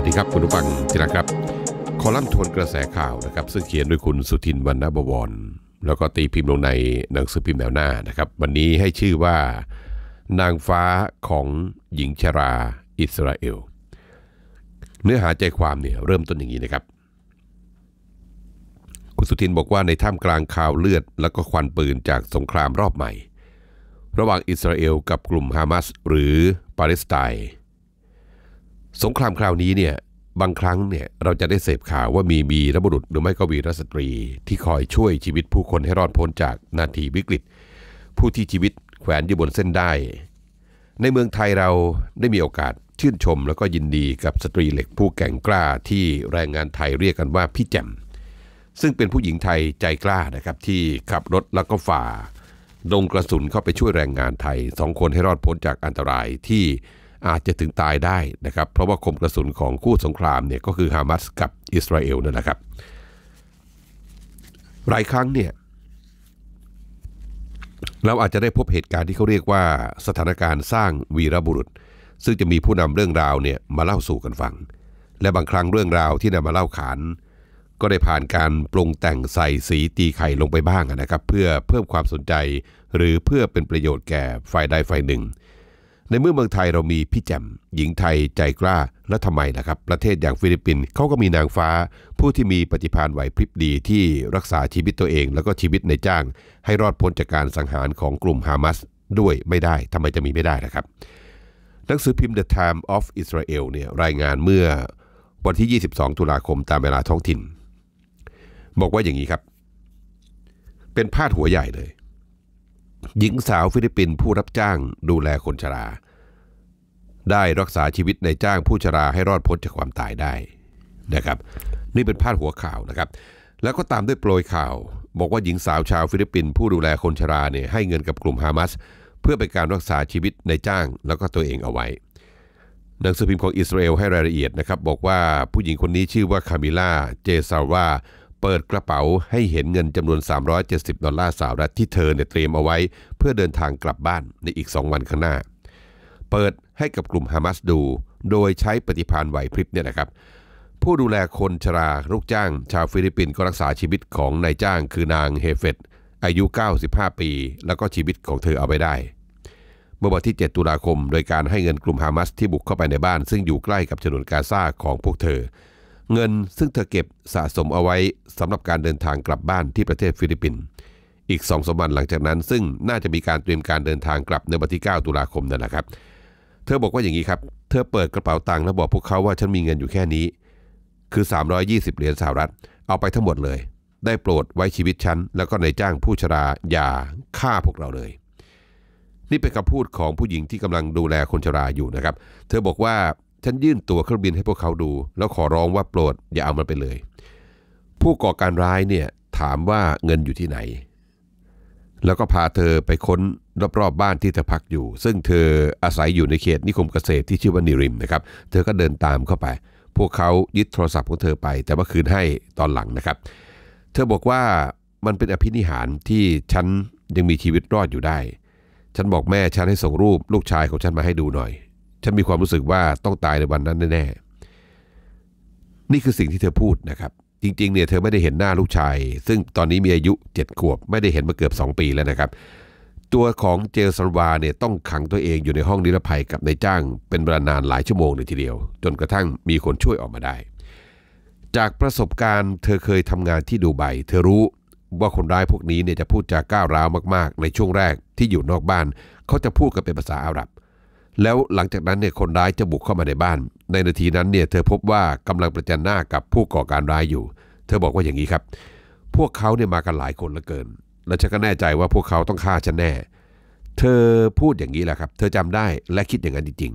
วัสดีครับคุณผู้ฟังที่รักครับ คอลัมน์ทวนกระแสข่าวนะครับ ซึ่งเขียนโดยคุณสุทินวรรณบวรแล้วก็ตีพิมพ์ลงในหนังสือพิมพ์แนวหน้านะครับ วันนี้ให้ชื่อว่า นางฟ้าของหญิงชราอิสราเอล เนื้อหาใจความเนี่ยเริ่มต้นอย่างนี้นะครับ คุณสุทินบอกว่าในท่ามกลางข่าวเลือด และก็ควันปืนจากสงครามรอบใหม่ ระหว่างอิสราเอลกับกลุ่มฮามาสหรือปาเลสไตน์สงครามคราวนี้เนี่ยบางครั้งเนี่ยเราจะได้เสพข่าวว่ามี มีรบุรุษหรือไม่ก็วีรสตรี ที่คอยช่วยชีวิตผู้คนให้รอดพ้นจากนาทีวิกฤต ผู้ที่ชีวิตแขวนอยู่บนเส้นได้ ในเมืองไทยเราได้มีโอกาสชื่นชม แล้วก็ยินดีกับสตรีเหล็กผู้แก่งกล้าที่แรงงานไทยเรียกกันว่าพี่แจมซึ่งเป็นผู้หญิงไทยใจกล้านะครับที่ขับรถแล้วก็ฝ่าลงกระสุนเข้าไปช่วยแรงงานไทยสองคนให้รอดพ้นจากอันตรายที่อาจจะถึงตายได้นะครับ เพราะว่าคมกระสุนของคู่สงครามเนี่ยก็คือฮามาสกับอิสราเอลนั่นแหละครับ หลายครั้งเนี่ยเราอาจจะได้พบเหตุการณ์ที่เขาเรียกว่าสถานการณ์สร้างวีรบุรุษ ซึ่งจะมีผู้นำเรื่องราวเนี่ยมาเล่าสู่กันฟัง และบางครั้งเรื่องราวที่นำมาเล่าขาน ก็ได้ผ่านการปรุงแต่งใส่สีตีไข่ลงไปบ้างนะครับเพื่อเพิ่มความสนใจหรือเพื่อเป็นประโยชน์แก่ฝ่ายใดฝ่ายหนึ่งในเมื่อเมืองไทยเรามีพี่แจมหญิงไทยใจกล้าและทำไมล่ะครับ ประเทศอย่างฟิลิปปินส์เขาก็มีนางฟ้า ผู้ที่มีปฏิภาณไหวพริบดีที่รักษาชีวิตตัวเอง แล้วก็ชีวิตในจ้าง ให้รอดพ้นจากการสังหารของกลุ่มฮามาสด้วยไม่ได้ทำไมจะมีไม่ได้นะครับหนังสือพิมพ์ The Time of Israel เนี่ยรายงานเมื่อวันที่ 22 ตุลาคมตามเวลาท้องถิ่น บอกว่าอย่างนี้ครับ เป็นพาดหัวใหญ่เลยหญิงสาวฟิลิปปินส์ผู้รับจ้างดูแลคนชรา ได้รักษาชีวิตในจ้างผู้ชราให้รอดพ้นจากความตายได้นะครับนี่เป็นพาดหัวข่าวนะครับแล้วก็ตามด้วยโปรยข่าว บอกว่าหญิงสาวชาวฟิลิปปินส์ผู้ดูแลคนชราเนี่ยให้เงินกับกลุ่มฮามาสเพื่อเป็นการรักษาชีวิตในจ้างแล้วก็ตัวเองเอาไว้ หนังสือพิมพ์ของอิสราเอลให้รายละเอียดนะครับบอกว่าผู้หญิงคนนี้ชื่อว่าคามิล่าเจซาวาเปิดกระเป๋าให้เห็นเงินจำนวน 370 ดอลลาร์สหรัฐที่เธอเนี่ยเตรียมเอาไว้ เพื่อเดินทางกลับบ้านในอีก 2 วันข้างหน้า เปิดให้กับกลุ่มฮามาสดูโดยใช้ปฏิพานไหวพริบเนี่ยนะครับ ผู้ดูแลคนชราลูกจ้าง ชาวฟิลิปปินส์ก็รักษาชีวิตของนายจ้างคือนางเฮเฟต อายุ 95 ปี แล้วก็ชีวิตของเธอเอาไว้ได้ เมื่อวันที่ 7 ตุลาคม โดยการให้เงินกลุ่มฮามาสที่บุกเข้าไปในบ้าน ซึ่งอยู่ใกล้กับฉนวนกาซาของพวกเธอเงินซึ่งเธอเก็บสะสมเอาไว้สำหรับการเดินทางกลับบ้านที่ประเทศฟิลิปปินส์อีกสองสมวันหลังจากนั้น ซึ่งน่าจะมีการเตรียมการเดินทางกลับในวันที่ 9 ตุลาคมนั่นแหละครับเธอบอกว่าอย่างนี้ครับ เธอเปิดกระเป๋าตังค์แล้วบอกพวกเขาว่าฉันมีเงินอยู่แค่นี้ คือ 320 เหรียญสหรัฐ เอาไปทั้งหมดเลย ได้โปรดไว้ชีวิตฉันแล้วก็นายจ้างผู้ชราอย่าฆ่าพวกเราเลย นี่เป็นคำพูดของผู้หญิงที่กำลังดูแลคนชราอยู่นะครับ เธอบอกว่าฉันยื่นตั๋วเครื่องบินให้พวกเขาดู แล้วขอร้องว่าโปรดอย่าเอามันไปเลย ผู้ก่อการร้ายเนี่ย ถามว่าเงินอยู่ที่ไหน แล้วก็พาเธอไปค้นรอบๆบบ้านที่เธอพักอยู่ ซึ่งเธออาศัยอยู่ในเขตนิคมเกษตรที่ชื่อว่านิริมนะครับเธอก็เดินตามเข้าไป พวกเขายึดโทรศัพท์ของเธอไปแต่ว่าคืนให้ตอนหลังนะครับ เธอบอกว่ามันเป็นอภินิหารที่ฉันยังมีชีวิตรอดอยู่ได้ ฉันบอกแม่ฉันให้ส่งรูปลูกชายของฉันมาให้ดูหน่อยฉันมีความรู้สึกว่าต้องตายในวันนั้นแน่ๆ นี่คือสิ่งที่เธอพูดนะครับ จริงๆ เนี่ยเธอไม่ได้เห็นหน้าลูกชาย ซึ่งตอนนี้มีอายุเจ็ดขวบไม่ได้เห็นมาเกือบ 2 ปีแล้วนะครับ ตัวของเจลสันวาเนี่ยต้องขังตัวเองอยู่ในห้องนิรภัยกับนายจ้าง เป็นเวลานานหลายชั่วโมงเลยทีเดียว จนกระทั่งมีคนช่วยออกมาได้ จากประสบการณ์ เธอเคยทำงานที่ดูไบเธอรู้ว่าคนร้ายพวกนี้เนี่ยจะพูดจาก้าวร้าวมากๆในช่วงแรกที่อยู่นอกบ้านเขาจะพูดกันเป็นภาษาอาหรับแล้วหลังจากนั้นเนี่ยคนร้ายจะบุกเข้ามาในบ้าน ในนาทีนั้นเนี่ยเธอพบว่ากำลังประจันหน้ากับผู้ก่อการร้ายอยู่ เธอบอกว่าอย่างนี้ครับ พวกเขาเนี่ยมากันหลายคนเหลือเกิน และฉันก็แน่ใจว่าพวกเขาต้องฆ่าฉันแน่ เธอพูดอย่างนี้แหละครับ เธอจำได้และคิดอย่างนั้นจริง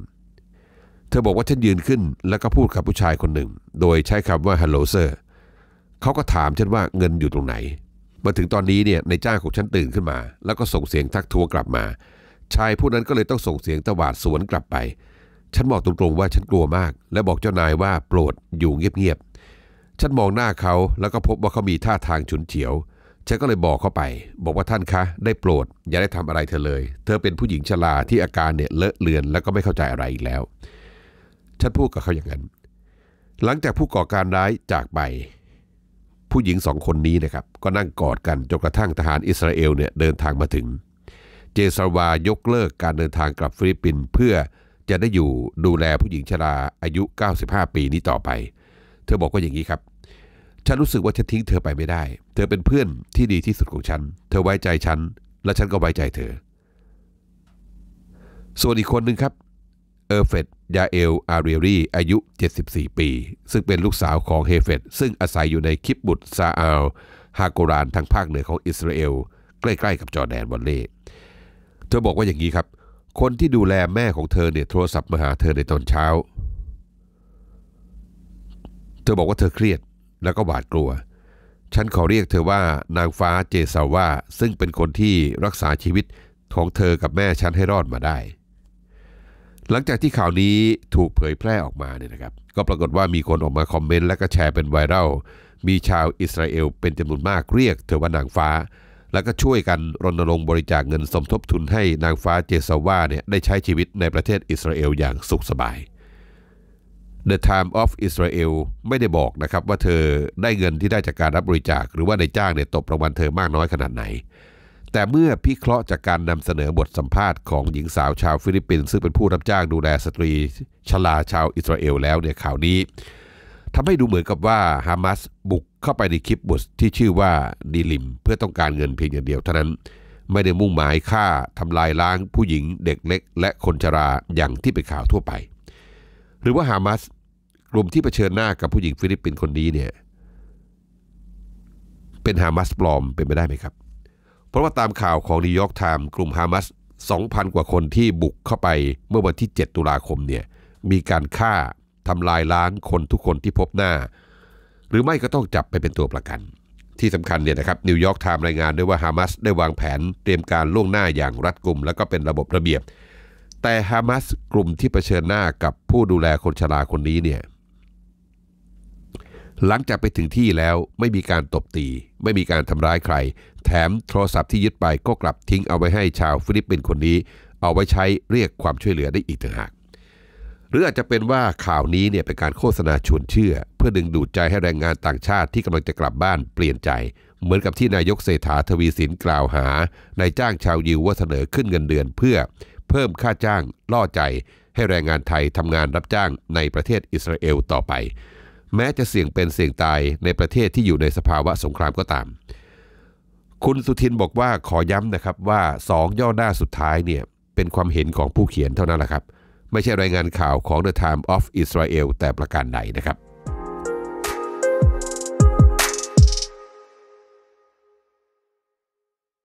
ๆ เธอบอกว่าฉันยืนขึ้น แล้วก็พูดกับผู้ชายคนหนึ่ง โดยใช้คำว่าฮัลโหลเซอร์เขาก็ถามฉันว่าเงินอยู่ตรงไหน มาถึงตอนนี้เนี่ยในจ้างของฉันตื่นขึ้นมา แล้วก็ส่งเสียงทักทวงกลับมาชายผู้นั้นก็เลยต้องส่งเสียงตวาดสวนกลับไป ฉันบอกตรงๆว่าฉันกลัวมาก และบอกเจ้านายว่าโปรดอยู่เงียบๆ ฉันมองหน้าเขาแล้วก็พบว่าเขามีท่าทางฉุนเฉียว ฉันก็เลยบอกเขาไป บอกว่าท่านคะได้โปรด อย่าได้ทำอะไรเธอเลย เธอเป็นผู้หญิงชราที่อาการเนี่ยเลอะเลือนแล้วก็ไม่เข้าใจอะไรอีกแล้ว ฉันพูดกับเขาอย่างนั้น หลังจากผู้ก่อการร้ายจากไป ผู้หญิงสองคนนี้นะครับก็นั่งกอดกันจนกระทั่งทหารอิสราเอลเนี่ยเดินทางมาถึงเจสวา ยกเลิกการเดินทางกลับฟิลิปปินส์เพื่อจะได้อยู่ดูแลผู้หญิงชราอายุ 95 ปีนี้ต่อไป เธอบอกว่าอย่างนี้ครับ ฉันรู้สึกว่าฉันทิ้งเธอไปไม่ได้ เธอเป็นเพื่อนที่ดีที่สุดของฉัน เธอไว้ใจฉัน และฉันก็ไว้ใจเธอ ส่วนอีกคนหนึ่งครับเออร์เฟดยาเอลอาเรียรีอายุ 74 ปี ซึ่งเป็นลูกสาวของเฮเฟตซึ่งอาศัยอยู่ในคิบบุตซาอัลฮากรานทางภาคเหนือของอิสราเอลใกล้ ๆ กับจอร์แดนวอลเล่ธอบอกว่าอย่างนี้ครับ คนที่ดูแลแม่ของเธอเนี่ยโทรศัพท์มาหาเธอในตอนเช้า เธอบอกว่าเธอเครียดแล้วก็หวาดกลัว ฉันขอเรียกเธอว่านางฟ้าเจสาว่าซึ่งเป็นคนที่รักษาชีวิต ของเธอกับแม่ฉันให้รอดมาได้ หลังจากที่ข่าวนี้ถูกเผยแพร่ออกมาเนี่ยนะครับ ก็ปรากฏว่ามีคนออกมาคอมเมนต์และก็แชร์เป็นไวรัล มีชาวอิสราเอลเป็นจำนวนมากเรียก เธอว่านางฟ้าแล้วก็ช่วยกันรณรงค์บริจาคเงินสมทบทุนให้นางฟ้าเจสาวาเนี่ยได้ใช้ชีวิตในประเทศอิสราเอลอย่างสุขสบาย The Time of Israel ไม่ได้บอกนะครับว่าเธอได้เงินที่ได้จากการรับบริจาคหรือว่าในจ้างเนี่ยตบระวันเธอมากน้อยขนาดไหน แต่เมื่อพิเคราะห์จากการนำเสนอบทสัมภาษณ์ของหญิงสาวชาวฟิลิปปินส์ซึ่งเป็นผู้รับจ้างดูแลสตรีชลาชาวอิสราเอลแล้วเนี่ยข่าวนี้ทำให้ดูเหมือนกับว่าฮามาสบุกเข้าไปในคลิปบุสที่ชื่อว่าดีลิมเพื่อต้องการเงินเพียงอย่างเดียวเท่านั้น ไม่ได้มุ่งหมายฆ่าทำลายล้างผู้หญิงเด็กเล็กและคนชราอย่างที่เป็นข่าวทั่วไป หรือว่าฮามาสกลุ่มที่เผชิญหน้ากับผู้หญิงฟิลิปปินส์คนนี้เนี่ยเป็นฮามาสปลอมเป็นไปได้ไหมครับ เพราะว่าตามข่าวของนิวยอร์กไทม์กลุ่มฮามาส2,000 กว่าคนที่บุกเข้าไปเมื่อวันที่ 7 ตุลาคมเนี่ยมีการฆ่าทำลายล้างคนทุกคนที่พบหน้าหรือไม่ก็ต้องจับไปเป็นตัวประกัน ที่สำคัญเนี่ยนะครับนิวยอร์กไทม์รายงานด้วยว่าฮามาสได้วางแผนเตรียมการล่วงหน้าอย่างรัดกุมและก็เป็นระบบระเบียบ แต่ฮามาสกลุ่มที่เผชิญหน้ากับผู้ดูแลคนชราคนนี้เนี่ย หลังจากไปถึงที่แล้วไม่มีการตบตี ไม่มีการทำร้ายใคร แถมโทรศัพท์ที่ยึดไปก็กลับทิ้งเอาไว้ให้ชาวฟิลิปปินส์คนนี้ เอาไว้ใช้เรียกความช่วยเหลือได้อีกต่างหากหรืออาจจะเป็นว่าข่าวนี้เนี่ยเป็นการโฆษณาชวนเชื่อ เพื่อดึงดูดใจให้แรงงานต่างชาติที่กำลังจะกลับบ้านเปลี่ยนใจ เหมือนกับที่นายกเศรษฐาทวีสินกล่าวหานายจ้างชาวยิวว่าเสนอขึ้นเงินเดือน เพื่อเพิ่มค่าจ้างล่อใจ ให้แรงงานไทยทำงานรับจ้างในประเทศอิสราเอลต่อไป แม้จะเสี่ยงเป็นเสี่ยงตายในประเทศที่อยู่ในสภาวะสงครามก็ตาม คุณสุทินบอกว่าขอย้ำนะครับว่า 2ย่อหน้าสุดท้ายเนี่ยเป็นความเห็นของผู้เขียนเท่านั้นแหละครับไม่ใช่รายงานข่าวของ The Time of Israel แต่ประการใดนะครับ